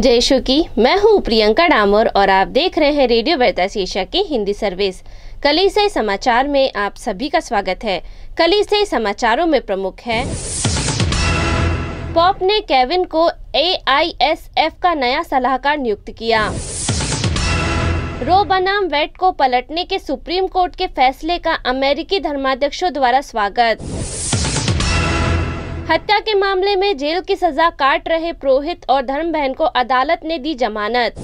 जय शुकी मैं हूँ प्रियंका डामोर और आप देख रहे हैं रेडियो बेतास एशिया की हिंदी सर्विस कली से समाचार में आप सभी का स्वागत है कली से समाचारों में प्रमुख है पॉप ने केविन को एआईएसएफ का नया सलाहकार नियुक्त किया रो बनाम वेट को पलटने के सुप्रीम कोर्ट के फैसले का अमेरिकी धर्माध्यक्षों द्वारा स्वागत हत्या के मामले में जेल की सजा काट रहे पुरोहित और धर्म बहन को अदालत ने दी जमानत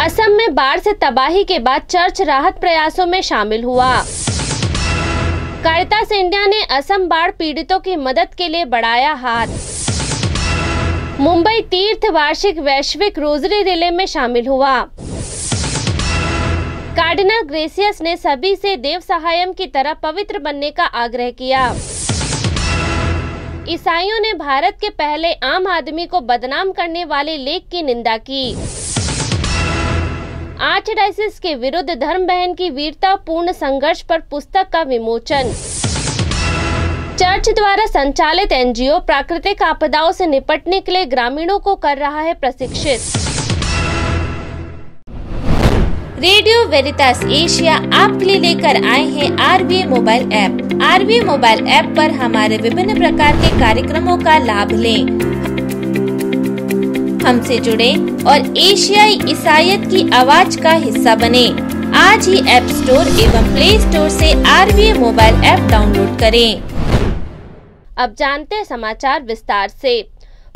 असम में बाढ़ से तबाही के बाद चर्च राहत प्रयासों में शामिल हुआ कारिता इंडिया ने असम बाढ़ पीड़ितों की मदद के लिए बढ़ाया हाथ मुंबई तीर्थ वार्षिक वैश्विक रोजरी रिले में शामिल हुआ कार्डिनल ग्रेसियस ने सभी से देव सहायम की तरह पवित्र बनने का आग्रह किया ईसाइयों ने भारत के पहले आम आदमी को बदनाम करने वाले लेख की निंदा की डाइसिस के विरुद्ध धर्म बहन की वीरतापूर्ण संघर्ष पर पुस्तक का विमोचन चर्च द्वारा संचालित एनजीओ प्राकृतिक आपदाओं से निपटने के लिए ग्रामीणों को कर रहा है प्रशिक्षित रेडियो वेरितास एशिया आपके लिए लेकर आए हैं R mobile app R mobile app पर हमारे विभिन्न प्रकार के कार्यक्रमों का लाभ लें हमसे जुड़े और एशियाई ईसाइत की आवाज का हिस्सा बने आज ही ऐप स्टोर एवं प्ले स्टोर से आर मोबाइल ऐप डाउनलोड करें अब जानते हैं समाचार विस्तार से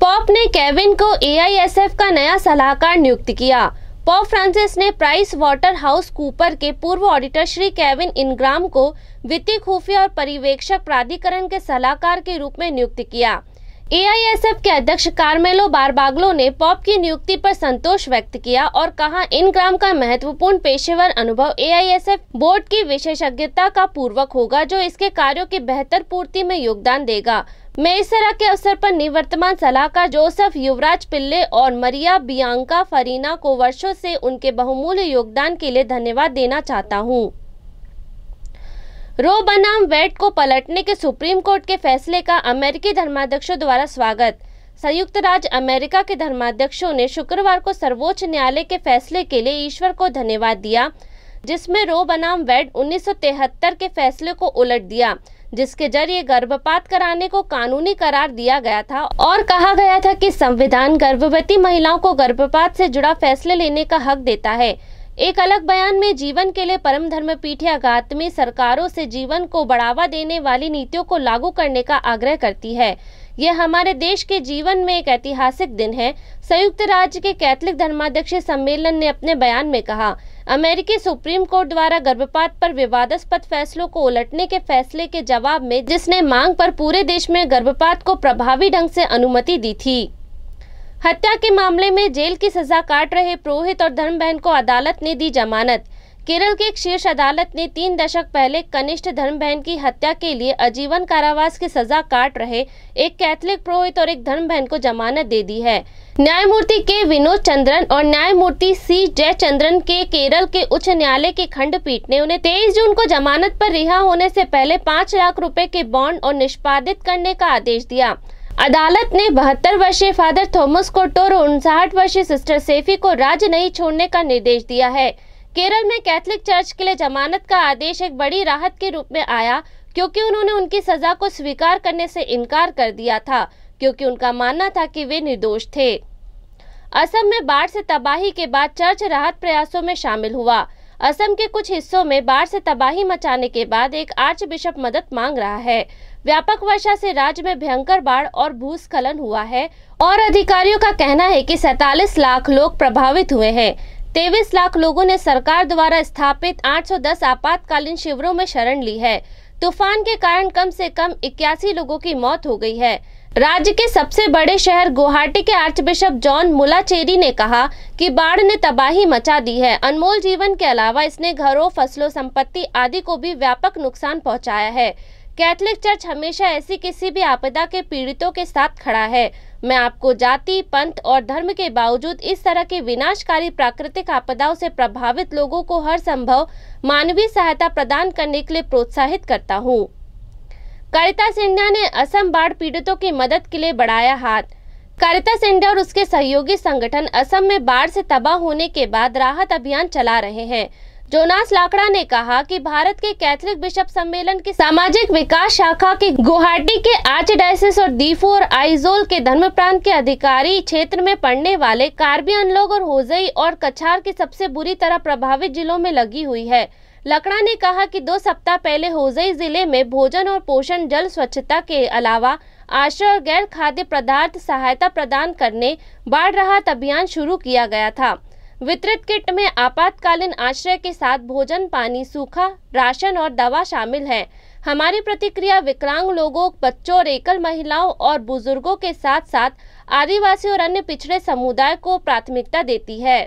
पॉप ने केविन को एआईएसएफ का नया सलाहकार नियुक्त किया पॉप फ्रांसिस ने प्राइस वाटर हाउस कूपर के पूर्व ऑडिटर श्री केविन इनग्राम को वित्तीय खुफिया और परिवेक्षक प्राधिकरण के सलाहकार के रूप में नियुक्त किया एआईएसएफ के अध्यक्ष कार्मेलो बारबागलो ने पॉप की नियुक्ति पर संतोष व्यक्त किया और कहा इन ग्राम का महत्वपूर्ण पेशेवर अनुभव एआईएसएफ बोर्ड की विशेषज्ञता का पूर्वक होगा जो इसके कार्यों की बेहतर पूर्ति में योगदान देगा मेसरा के अवसर पर निवर्तमान सलाहकार जोसेफ युवराज पिल्ले और मरिया बियांका फरीना को वर्षों से उनके बहुमूल्य योगदान के लिए धन्यवाद देना चाहता हूं। रो बनाम वेट को पलटने के सुप्रीम कोर्ट के फैसले का अमेरिकी धर्माध्यक्षों द्वारा स्वागत संयुक्त राज्य अमेरिका के धर्माध्यक्षों ने शुक्रवार को सर्वोच्च न्यायालय के फैसले के लिए ईश्वर को धन्यवाद दिया जिसमें रो बनाम वेट 1973 के फैसले को उलट दिया जिसके जरिए गर्भपात कराने को कानूनी करार दिया गया था और कहा गया था कि संविधान गर्भवती महिलाओं को गर्भपात से जुड़ा फैसले लेने का हक देता है एक अलग बयान में जीवन के लिए परम धर्म पीठ में सरकारों से जीवन को बढ़ावा देने वाली नीतियों को लागू करने का आग्रह करती है यह हमारे देश के जीवन में एक ऐतिहासिक दिन है संयुक्त राज्य के कैथलिक धर्माध्यक्ष सम्मेलन ने अपने बयान में कहा अमेरिकी सुप्रीम कोर्ट द्वारा गर्भपात पर विवादास्पद फैसलों को उलटने के फैसले के जवाब में जिसने मांग पर पूरे देश में गर्भपात को प्रभावी ढंग से अनुमति दी थी हत्या के मामले में जेल की सजा काट रहे पुरोहित और धर्म बहन को अदालत ने दी जमानत केरल की एक शीर्ष अदालत ने तीन दशक पहले कनिष्ठ धर्म बहन की हत्या के लिए आजीवन कारावास की सजा काट रहे एक कैथलिक पुरोहित और एक धर्म बहन को जमानत दे दी है न्यायमूर्ति के विनोद चंद्रन और न्यायमूर्ति सी जयचंद्रन के केरल के उच्च न्यायालय की खंडपीठ ने उन्हें 23 जून को जमानत पर रिहा होने से पहले पाँच लाख रूपए के बॉन्ड और निष्पादित करने का आदेश दिया अदालत ने बहत्तर वर्षीय फादर थॉमस कोटोर और उनसाठ वर्षीय सिस्टर सेफी को राज्य नहीं छोड़ने का निर्देश दिया है केरल में कैथलिक चर्च के लिए जमानत का आदेश एक बड़ी राहत के रूप में आया क्योंकि उन्होंने उनकी सजा को स्वीकार करने से इनकार कर दिया था क्योंकि उनका मानना था कि वे निर्दोष थे असम में बाढ़ से तबाही के बाद चर्च राहत प्रयासों में शामिल हुआ असम के कुछ हिस्सों में बाढ़ से तबाही मचाने के बाद एक आर्च बिशप मदद मांग रहा है व्यापक वर्षा से राज्य में भयंकर बाढ़ और भूस्खलन हुआ है और अधिकारियों का कहना है कि 47 लाख लोग प्रभावित हुए हैं तेईस लाख लोगों ने सरकार द्वारा स्थापित 810 आपातकालीन शिविरों में शरण ली है तूफान के कारण कम से कम इक्यासी लोगों की मौत हो गई है राज्य के सबसे बड़े शहर गुवाहाटी के आर्चबिशप जॉन मुलाचेरी ने कहा कि बाढ़ ने तबाही मचा दी है अनमोल जीवन के अलावा इसने घरों फसलों संपत्ति आदि को भी व्यापक नुकसान पहुँचाया है कैथलिक चर्च हमेशा ऐसी किसी भी आपदा के पीड़ितों के साथ खड़ा है मैं आपको जाति पंथ और धर्म के बावजूद इस तरह के विनाशकारी प्राकृतिक आपदाओं से प्रभावित लोगों को हर संभव मानवीय सहायता प्रदान करने के लिए प्रोत्साहित करता हूँ करिता इंडिया ने असम बाढ़ पीड़ितों की मदद के लिए बढ़ाया हाथ करिता इंडिया और उसके सहयोगी संगठन असम में बाढ़ से तबाह होने के बाद राहत अभियान चला रहे हैं जोनास लाकड़ा ने कहा कि भारत के कैथोलिक बिशप सम्मेलन के सामाजिक विकास शाखा के गुवाहाटी के आर्चडायसिस और दीफो और आइजोल के धर्म प्रांत के अधिकारी क्षेत्र में पढ़ने वाले कार्बी अनलोग और होजई और कछार के सबसे बुरी तरह प्रभावित जिलों में लगी हुई है लकड़ा ने कहा कि दो सप्ताह पहले होजई जिले में भोजन और पोषण जल स्वच्छता के अलावा आश्रय और गैर खाद्य पदार्थ सहायता प्रदान करने बाढ़ राहत अभियान शुरू किया गया था वितरित किट में आपातकालीन आश्रय के साथ भोजन पानी सूखा राशन और दवा शामिल है हमारी प्रतिक्रिया विकलांग लोगों बच्चों और एकल महिलाओं और बुजुर्गों के साथ साथ आदिवासी और अन्य पिछड़े समुदाय को प्राथमिकता देती है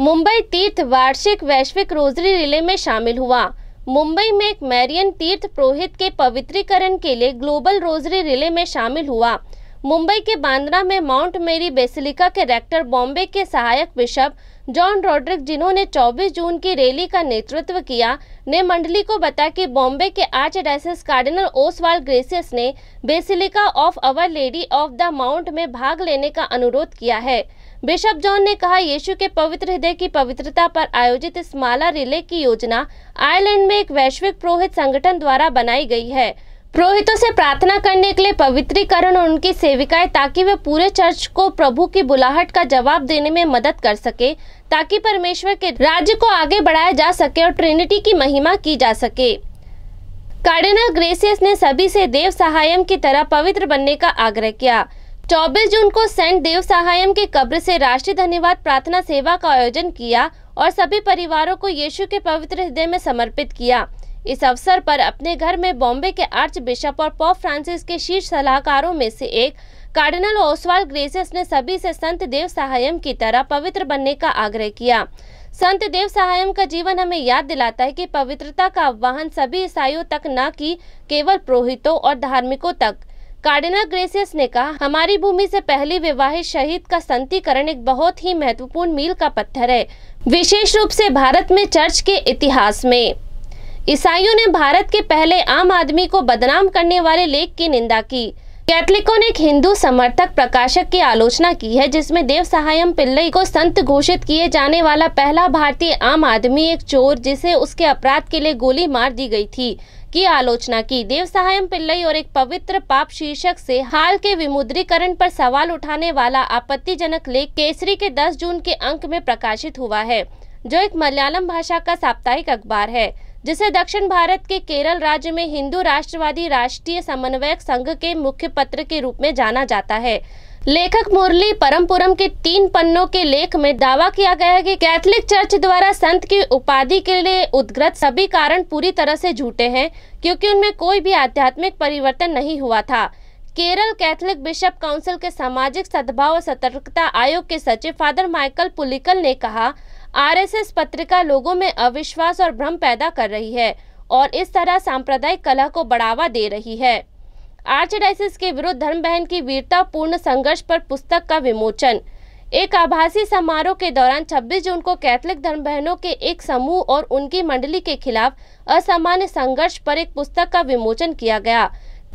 मुंबई तीर्थ वार्षिक वैश्विक रोजरी रिले में शामिल हुआ मुंबई में एक मैरियन तीर्थ पुरोहित के पवित्रीकरण के लिए ग्लोबल रोजरी रिले में शामिल हुआ मुंबई के बांद्रा में माउंट मेरी बेसिलिका के रेक्टर बॉम्बे के सहायक बिशप जॉन रॉड्रिक जिन्होंने 24 जून की रैली का नेतृत्व किया ने मंडली को बताया कि बॉम्बे के archdiocese cardinal Oswald Gracias ने Basilica of Our Lady of the Mount में भाग लेने का अनुरोध किया है बिशप जॉन ने कहा यीशु के पवित्र हृदय की पवित्रता पर आयोजित इस माला रिले की योजना आयरलैंड में एक वैश्विक पुरोहित संगठन द्वारा बनाई गई है पुरोहितों से प्रार्थना करने के लिए पवित्रीकरण और उनकी सेविकाएं ताकि वे पूरे चर्च को प्रभु की बुलाहट का जवाब देने में मदद कर सके ताकि परमेश्वर के राज्य को आगे बढ़ाया जा सके और ट्रिनिटी की महिमा की जा सके कार्डिनल ग्रेसियस ने सभी से देव सहायम की तरह पवित्र बनने का आग्रह किया 24 जून को सेंट देव सहायम के कब्र से राष्ट्रीय धन्यवाद प्रार्थना सेवा का आयोजन किया और सभी परिवारों को यीशु के पवित्र हृदय में समर्पित किया इस अवसर पर अपने घर में बॉम्बे के आर्च बिशप और पॉप फ्रांसिस के शीर्ष सलाहकारों में से एक कार्डिनल ओसवाल ग्रेसियस ने सभी से संत देव सहायम की तरह पवित्र बनने का आग्रह किया संत देव सहायम का जीवन हमें याद दिलाता है कि पवित्रता का आह्वान सभी ईसाइयों तक न कि केवल पुरोहितों और धार्मिकों तक कार्डिनल ग्रेसियस ने कहा हमारी भूमि से पहली विवाहित शहीद का संतीकरण एक बहुत ही महत्वपूर्ण मील का पत्थर है विशेष रूप से भारत में चर्च के इतिहास में ईसाइयों ने भारत के पहले आम आदमी को बदनाम करने वाले लेख की निंदा की कैथलिकों ने एक हिंदू समर्थक प्रकाशक की आलोचना की है जिसमें देव सहायम पिल्लई को संत घोषित किए जाने वाला पहला भारतीय आम आदमी एक चोर जिसे उसके अपराध के लिए गोली मार दी गई थी की आलोचना की देव सहायम पिल्लई और एक पवित्र पाप शीर्षक से हाल के विमुद्रीकरण पर सवाल उठाने वाला आपत्तिजनक लेख केसरी के 10 जून के अंक में प्रकाशित हुआ है जो एक मलयालम भाषा का साप्ताहिक अखबार है जिसे दक्षिण भारत के केरल राज्य में हिंदू राष्ट्रवादी राष्ट्रीय समन्वयक संघ के मुख्य पत्र के रूप में जाना जाता है लेखक मुरली परमपुरम के तीन पन्नों के लेख में दावा किया गया है कि कैथोलिक चर्च द्वारा संत की उपाधि के लिए उद्गृत सभी कारण पूरी तरह से झूठे हैं क्योंकि उनमें कोई भी आध्यात्मिक परिवर्तन नहीं हुआ था केरल कैथोलिक बिशप काउंसिल के सामाजिक सद्भाव और सतर्कता आयोग के सचिव फादर माइकल पुलिकल ने कहा आरएसएस पत्रिका लोगों में अविश्वास और भ्रम पैदा कर रही है और इस तरह सांप्रदायिक कलह को बढ़ावा दे रही है आर्च के विरुद्ध धर्म बहन की वीरतापूर्ण संघर्ष पर पुस्तक का विमोचन एक आभासी समारोह के दौरान 26 जून को कैथलिक धर्म बहनों के एक समूह और उनकी मंडली के खिलाफ असामान्य संघर्ष पर एक पुस्तक का विमोचन किया गया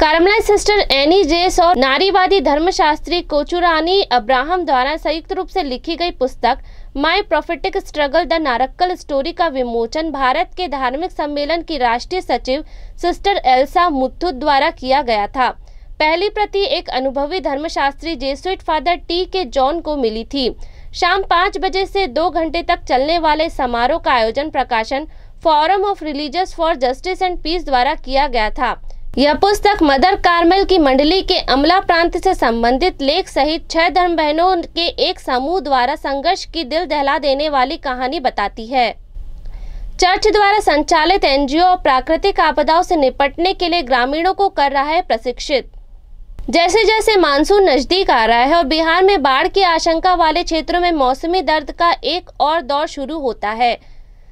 कार्मलाइन सिस्टर एनी जेस और नारीवादी धर्मशास्त्री कोचुरानी अब्राहम द्वारा संयुक्त रूप से लिखी गई पुस्तक My Prophetic Struggle the Narakkal Story का विमोचन भारत के धार्मिक सम्मेलन की राष्ट्रीय सचिव सिस्टर एल्सा मुथुत द्वारा किया गया था पहली प्रति एक अनुभवी धर्मशास्त्री Jesuit Father T K John को मिली थी शाम पाँच बजे से दो घंटे तक चलने वाले समारोह का आयोजन प्रकाशन Forum of Religious for Justice and Peace द्वारा किया गया था यह पुस्तक मदर कार्मेल की मंडली के अमला प्रांत से संबंधित लेख सहित छह धर्म बहनों के एक समूह द्वारा संघर्ष की दिल दहला देने वाली कहानी बताती है चर्च द्वारा संचालित एनजीओ प्राकृतिक आपदाओं से निपटने के लिए ग्रामीणों को कर रहा है प्रशिक्षित जैसे जैसे मानसून नजदीक आ रहा है और बिहार में बाढ़ की आशंका वाले क्षेत्रों में मौसमी दर्द का एक और दौर शुरू होता है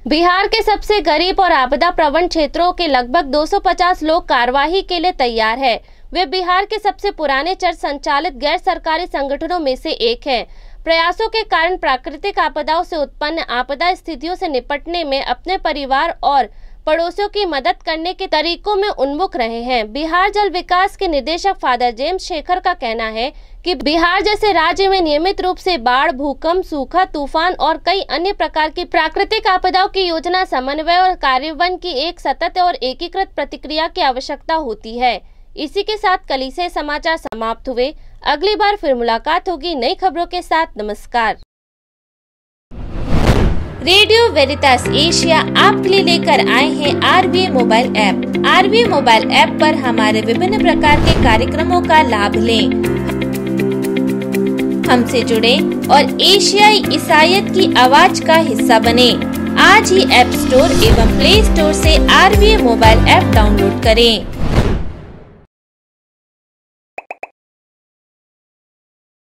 बिहार के सबसे गरीब और आपदा प्रवण क्षेत्रों के लगभग 250 लोग कार्यवाही के लिए तैयार है वे बिहार के सबसे पुराने चर्च संचालित गैर सरकारी संगठनों में से एक है प्रयासों के कारण प्राकृतिक आपदाओं से उत्पन्न आपदा स्थितियों से निपटने में अपने परिवार और पड़ोसियों की मदद करने के तरीकों में उन्मुख रहे हैं बिहार जल विकास के निदेशक फादर जेम्स शेखर का कहना है कि बिहार जैसे राज्य में नियमित रूप से बाढ़ भूकंप सूखा तूफान और कई अन्य प्रकार की प्राकृतिक आपदाओं की योजना समन्वय और कार्यवन की एक सतत और एकीकृत प्रतिक्रिया की आवश्यकता होती है इसी के साथ कली से समाचार समाप्त हुए अगली बार फिर मुलाकात होगी नई खबरों के साथ नमस्कार रेडियो वेरितास एशिया आपके लिए लेकर आए हैं RB mobile app RB mobile app पर हमारे विभिन्न प्रकार के कार्यक्रमों का लाभ लें हमसे जुड़े और एशियाई ईसाइत की आवाज का हिस्सा बने आज ही ऐप स्टोर एवं प्ले स्टोर से आरबी मोबाइल ऐप डाउनलोड करें